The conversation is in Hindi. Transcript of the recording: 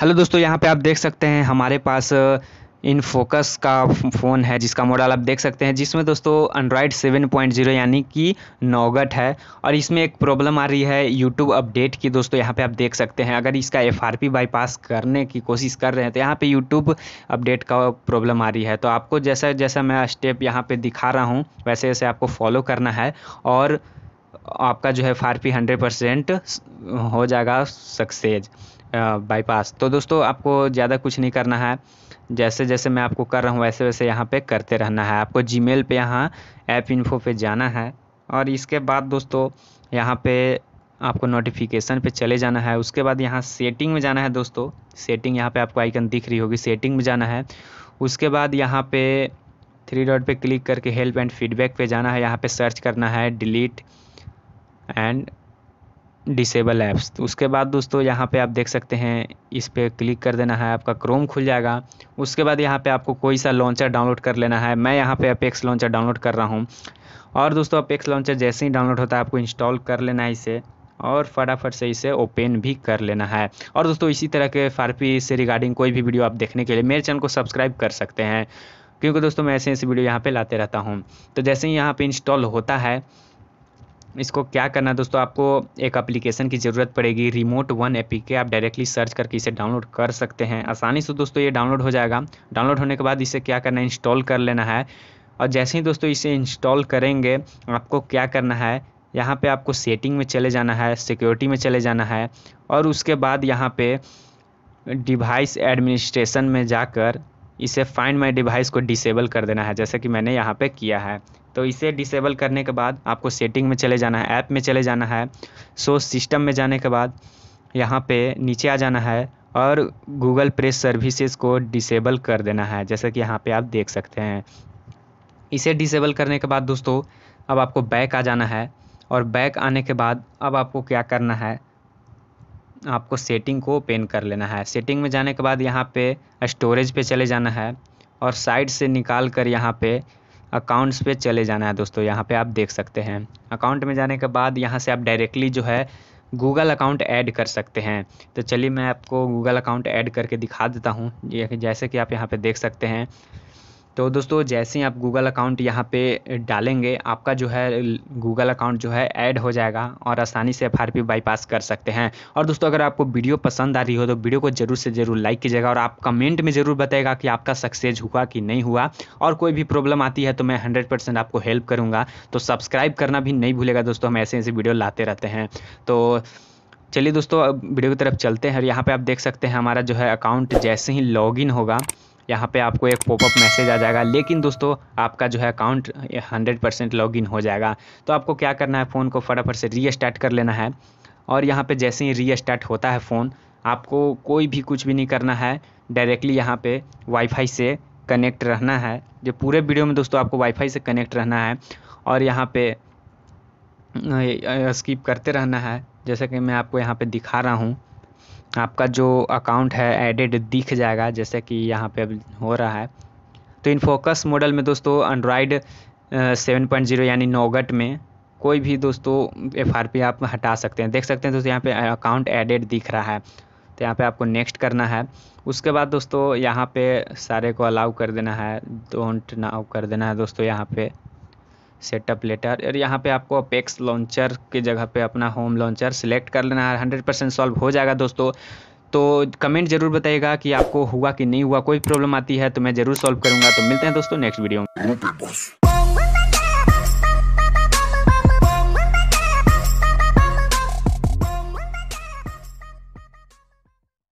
हेलो दोस्तों यहाँ पे आप देख सकते हैं हमारे पास इन फोकस का फ़ोन है जिसका मॉडल आप देख सकते हैं जिसमें दोस्तों एंड्रॉयड 7.0 यानी कि नौगट है और इसमें एक प्रॉब्लम आ रही है यूट्यूब अपडेट की दोस्तों यहाँ पे आप देख सकते हैं अगर इसका एफ बाईपास करने की कोशिश कर रहे हैं तो यहाँ पे यूट्यूब अपडेट का प्रॉब्लम आ रही है तो आपको जैसा जैसा मैं स्टेप यहाँ पर दिखा रहा हूँ वैसे वैसे आपको फॉलो करना है और आपका जो है फार पी हंड्रेड परसेंट हो जाएगा सक्सेज बाईपास तो दोस्तों आपको ज़्यादा कुछ नहीं करना है जैसे जैसे मैं आपको कर रहा हूँ वैसे वैसे यहाँ पे करते रहना है आपको जी मेल पर यहाँ ऐप इन्फो पे जाना है और इसके बाद दोस्तों यहाँ पे आपको नोटिफिकेशन पे चले जाना है उसके बाद यहाँ सेटिंग में जाना है दोस्तों सेटिंग यहाँ पे आपको आइकन दिख रही होगी सेटिंग में जाना है उसके बाद यहाँ पे थ्री डॉट पे क्लिक करके हेल्प एंड फीडबैक पे जाना है यहाँ पे सर्च करना है डिलीट एंड डिसेबल ऐप्स तो उसके बाद दोस्तों यहाँ पे आप देख सकते हैं इस पर क्लिक कर देना है आपका क्रोम खुल जाएगा उसके बाद यहाँ पे आपको कोई सा लॉन्चर डाउनलोड कर लेना है मैं यहाँ पे अपेक्स लॉन्चर डाउनलोड कर रहा हूँ और दोस्तों अपेक्स लॉन्चर जैसे ही डाउनलोड होता है आपको इंस्टॉल कर लेना है इसे और फटाफट से इसे ओपन भी कर लेना है और दोस्तों इसी तरह के फारपी से रिगार्डिंग कोई भी वीडियो आप देखने के लिए मेरे चैनल को सब्सक्राइब कर सकते हैं क्योंकि दोस्तों मैं ऐसे ऐसे वीडियो यहाँ पर लाते रहता हूँ तो जैसे ही यहाँ पर इंस्टॉल होता है इसको क्या करना है दोस्तों आपको एक एप्लीकेशन की ज़रूरत पड़ेगी रिमोट वन ए के आप डायरेक्टली सर्च करके इसे डाउनलोड कर सकते हैं आसानी से दोस्तों ये डाउनलोड हो जाएगा डाउनलोड होने के बाद इसे क्या करना है इंस्टॉल कर लेना है और जैसे ही दोस्तों इसे इंस्टॉल करेंगे आपको क्या करना है यहाँ पर आपको सेटिंग में चले जाना है सिक्योरिटी में चले जाना है और उसके बाद यहाँ पर डिवाइस एडमिनिस्ट्रेशन में जाकर इसे फाइंड माई डिवाइस को डिसेबल कर देना है जैसे कि मैंने यहाँ पे किया है तो इसे डिसेबल करने के बाद आपको सेटिंग में चले जाना है ऐप में चले जाना है सो सिस्टम में जाने के बाद यहाँ पे नीचे आ जाना है और गूगल प्ले सर्विसेज को डिसेबल कर देना है जैसा कि यहाँ पे आप देख सकते हैं इसे डिसेबल करने के बाद दोस्तों अब आपको बैक आ जाना है और बैक आने के बाद अब आपको क्या करना है आपको सेटिंग को ओपन कर लेना है सेटिंग में जाने के बाद यहाँ पे स्टोरेज पे चले जाना है और साइड से निकाल कर यहाँ पे अकाउंट्स पे चले जाना है दोस्तों यहाँ पे आप देख सकते हैं अकाउंट में जाने के बाद यहाँ से आप डायरेक्टली जो है गूगल अकाउंट ऐड कर सकते हैं तो चलिए मैं आपको गूगल अकाउंट ऐड करके दिखा देता हूँ जैसे कि आप यहाँ पे देख सकते हैं तो दोस्तों जैसे ही आप गूगल अकाउंट यहाँ पे डालेंगे आपका जो है गूगल अकाउंट जो है ऐड हो जाएगा और आसानी से एफ आर बाईपास कर सकते हैं और दोस्तों अगर आपको वीडियो पसंद आ रही हो तो वीडियो को ज़रूर से ज़रूर लाइक कीजिएगा और आप कमेंट में ज़रूर बताएगा कि आपका सक्सेस हुआ कि नहीं हुआ और कोई भी प्रॉब्लम आती है तो मैं हंड्रेड आपको हेल्प करूँगा तो सब्सक्राइब करना भी नहीं भूलेगा दोस्तों हम ऐसे ऐसे वीडियो लाते रहते हैं तो चलिए दोस्तों अब वीडियो की तरफ चलते हैं और यहाँ पे आप देख सकते हैं हमारा जो है अकाउंट जैसे ही लॉगिन होगा यहाँ पे आपको एक पॉपअप मैसेज आ जाएगा लेकिन दोस्तों आपका जो है अकाउंट हंड्रेड परसेंट इन हो जाएगा तो आपको क्या करना है फ़ोन को फटाफट से रीस्टार्ट कर लेना है और यहाँ पे जैसे ही रीस्टार्ट होता है फ़ोन आपको कोई भी कुछ भी नहीं करना है डायरेक्टली यहाँ पे वाईफाई से कनेक्ट रहना है जो पूरे वीडियो में दोस्तों आपको वाईफाई से कनेक्ट रहना है और यहाँ पर स्किप करते रहना है जैसा कि मैं आपको यहाँ पर दिखा रहा हूँ आपका जो अकाउंट है एडेड दिख जाएगा जैसे कि यहाँ पे अब हो रहा है तो इन फोकस मॉडल में दोस्तों एंड्रॉयड सेवन पॉइंट जीरो यानी नोगट में कोई भी दोस्तों एफ आर पी आप हटा सकते हैं देख सकते हैं दोस्तों यहाँ पे अकाउंट एडेड दिख रहा है तो यहाँ पे आपको नेक्स्ट करना है उसके बाद दोस्तों यहाँ पे सारे को अलाउ कर देना है डोंट नाउ कर देना है दोस्तों यहाँ पे सेटअप लेटर और यहाँ पे आपको अपेक्स लॉन्चर की जगह पे अपना होम लॉन्चर सेलेक्ट कर लेना है हंड्रेड परसेंट सॉल्व हो जाएगा दोस्तों तो कमेंट जरूर बताइएगा कि आपको हुआ कि नहीं हुआ कोई प्रॉब्लम आती है तो मैं जरूर सॉल्व करूँगा तो मिलते हैं दोस्तों नेक्स्ट वीडियो में